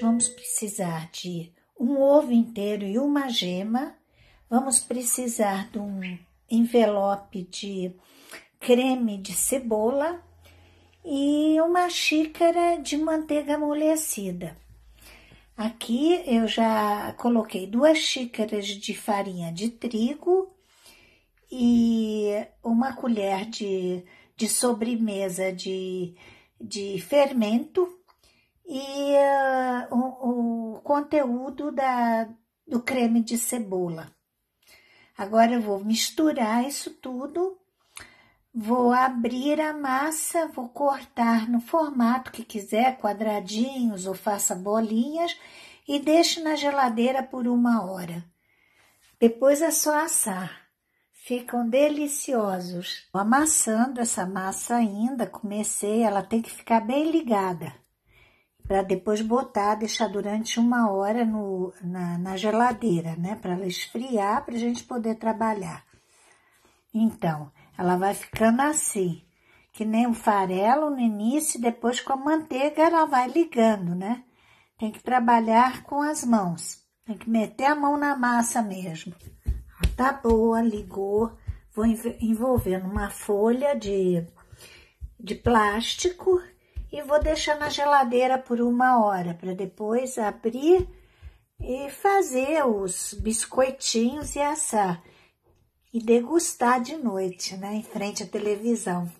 vamos precisar de um ovo inteiro e uma gema, vamos precisar de um envelope de creme de cebola e uma xícara de manteiga amolecida. Aqui eu já coloquei duas xícaras de farinha de trigo e uma colher de, de sobremesa de, de fermento e uh, o, o, conteúdo da, do creme de cebola. Agora eu vou misturar isso tudo, vou abrir a massa, vou cortar no formato que quiser, quadradinhos ou faça bolinhas e deixo na geladeira por uma hora. Depois é só assar. Ficam deliciosos. Amassando essa massa ainda, comecei, ela tem que ficar bem ligada para depois botar, deixar durante uma hora no, na, na geladeira, né? Para ela esfriar, para a gente poder trabalhar. Então, ela vai ficando assim, que nem o farelo no início, depois com a manteiga ela vai ligando, né? Tem que trabalhar com as mãos, tem que meter a mão na massa mesmo. Ah, tá boa, ligou. Vou envolver numa folha de, de plástico vou deixar na geladeira por uma hora para depois abrir e fazer os biscoitinhos e assar e degustar de noite, né, em frente à televisão.